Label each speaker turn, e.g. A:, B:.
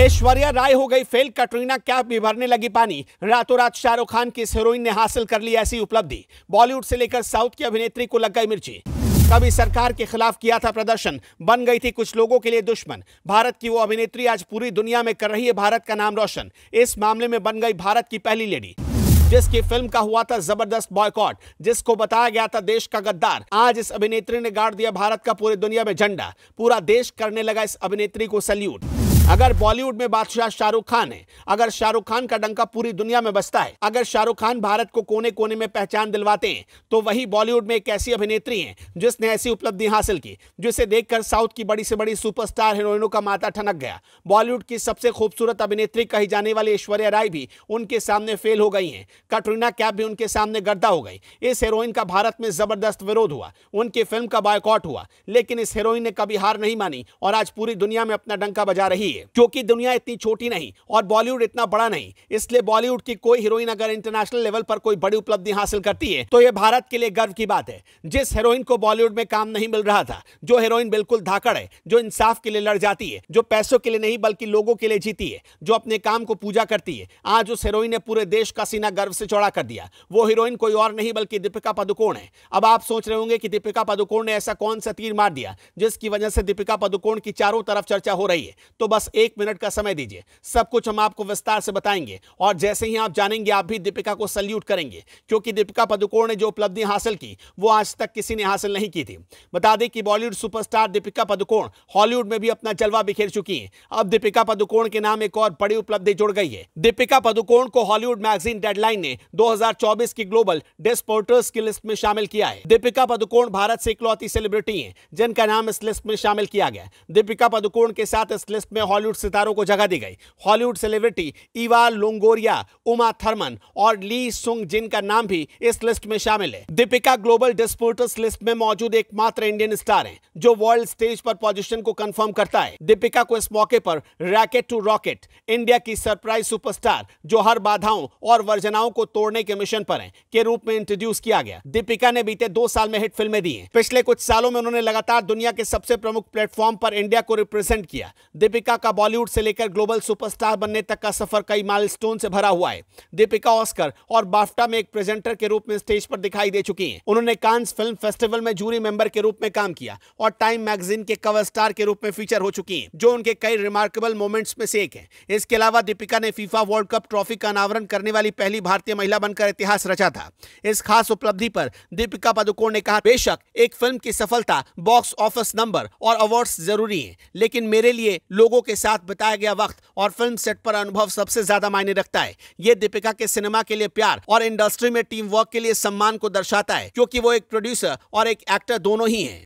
A: ऐश्वर्या राय हो गई फेल कटरीना कैफ भी भरने लगी पानी रातों रात शाहरुख खान की इस हीरोइन ने हासिल कर ली ऐसी उपलब्धि बॉलीवुड से लेकर साउथ की अभिनेत्री को लग गई मिर्ची कभी सरकार के खिलाफ किया था प्रदर्शन बन गई थी कुछ लोगों के लिए दुश्मन भारत की वो अभिनेत्री आज पूरी दुनिया में कर रही है भारत का नाम रोशन इस मामले में बन गई भारत की पहली लेडी जिसकी फिल्म का हुआ था जबरदस्त बॉयकॉट जिसको बताया गया था देश का गद्दार आज इस अभिनेत्री ने गाड़ दिया भारत का पूरी दुनिया में झंडा पूरा देश करने लगा इस अभिनेत्री को सल्यूट अगर बॉलीवुड में बादशाह शाहरुख खान है अगर शाहरुख खान का डंका पूरी दुनिया में बसता है अगर शाहरुख खान भारत को कोने कोने में पहचान दिलवाते हैं तो वही बॉलीवुड में एक ऐसी अभिनेत्री हैं जिसने ऐसी उपलब्धि हासिल की जिसे देखकर साउथ की बड़ी से बड़ी सुपरस्टार हीरोइनों का माता ठनक गया बॉलीवुड की सबसे खूबसूरत अभिनेत्री कही जाने वाली ऐश्वर्या राय भी उनके सामने फेल हो गई है कटरीना कैप भी उनके सामने गर्दा हो गई इस हेरोइन का भारत में जबरदस्त विरोध हुआ उनकी फिल्म का बायकॉट हुआ लेकिन इस हेरोइन ने कभी हार नहीं मानी और आज पूरी दुनिया में अपना डंका बजा रही लिए क्योंकि दुनिया इतनी छोटी नहीं और बॉलीवुड इतना बड़ा नहीं इसलिए बॉलीवुड की कोई हीरोइन अगर इंटरनेशनल लेवल पर कोई बड़ी उपलब्धि हासिल करती है तो यह भारत के लिए गर्व की बात है जिस हीरोइन को बॉलीवुड में काम नहीं मिल रहा था जो हीरोइन बिल्कुल धाकड़ है जो इंसाफ के लिए लड़ जाती है जो पैसों के लिए नहीं बल्कि लोगों के लिए जीती है जो अपने काम को पूजा करती है आज उस हीरोइन ने पूरे देश का सीना गर्व से चौड़ा कर दिया वो हीरोइन कोई और नहीं बल्कि दीपिका पदुकोण है अब आप सोच रहे होंगे कि दीपिका पदुकोण ने ऐसा कौन सा तीर मार दिया जिसकी वजह से दीपिका पदुकोण की चारों तरफ चर्चा हो रही है तो बस बस एक मिनट का समय दीजिए सब कुछ हम आपको विस्तार से बताएंगे और जैसे ही आप जानेंगे आप भी दीपिका को सल्यूट करेंगे क्योंकि दीपिका पदुकोण ने जो उपलब्धि हासिल की वो आज तक किसी ने हासिल नहीं की थी बता दें कि Bollywood superstar Deepika Padukone Hollywood में भी अपना जलवा बिखेर चुकी है अब दीपिका पदुकोण के नाम एक और बड़ी उपलब्धि जुड़ गई है दीपिका पदुकोण को हॉलीवुड मैगजीन डेडलाइन ने दो की ग्लोबल डेस्पोर्टर्स की लिस्ट में शामिल किया है दीपिका पदुकोण भारत से इकलौती सेलिब्रिटी है जिनका नाम इस लिस्ट में शामिल किया गया दीपिका पदुकोण के साथ इस लिस्ट में हॉलीवुड सितारों को जगह दी गई Hollywood celebrity Eva Longoria Uma Thurman और ली सुंग जिनका नाम भी इस लिस्ट में शामिल है दीपिका ग्लोबल डिस्प्यूटर्स लिस्ट में मौजूद एकमात्र इंडियन स्टार हैं जो वर्ल्ड स्टेज पर पोजिशन को कन्फर्म करता है दीपिका को इस मौके पर रैकेट टू रॉकेट इंडिया की सरप्राइज सुपरस्टार जो हर बाधाओं और वर्जनाओं को तोड़ने के मिशन पर है के रूप में इंट्रोड्यूस किया गया दीपिका ने बीते दो साल में हिट फिल्में दी हैं पिछले कुछ सालों में उन्होंने लगातार दुनिया के सबसे प्रमुख प्लेटफॉर्म पर इंडिया को रिप्रेजेंट किया दीपिका का बॉलीवुड से लेकर ग्लोबल सुपरस्टार बनने तक का सफर कई माइलस्टोन से भरा हुआ है दीपिका ऑस्कर और बाफ्टा में एक प्रेजेंटर के रूप में स्टेज पर दिखाई दे चुकी हैं उन्होंने कांस फिल्म फेस्टिवल में जूरी मेंबर के रूप में काम किया और टाइम मैगजीन के कवर स्टार के रूप में फीचर हो चुकी है जो उनके कई रिमार्केबल मोमेंट्स में से एक है इसके अलावा दीपिका ने फीफा वर्ल्ड कप ट्रॉफी का अनावरण करने वाली पहली भारतीय महिला बनकर इतिहास रचा था इस खास उपलब्धि पर दीपिका पादुकोण ने कहा बेशक एक फिल्म की सफलता बॉक्स ऑफिस नंबर और अवार्ड्स जरूरी है लेकिन मेरे लिए लोगों के साथ बिताया गया वक्त और फिल्म सेट पर अनुभव सबसे ज्यादा मायने रखता है ये दीपिका के सिनेमा के लिए प्यार और इंडस्ट्री में टीम वर्क के लिए सम्मान को दर्शाता है क्योंकि वो एक प्रोड्यूसर और एक एक्टर दोनों ही हैं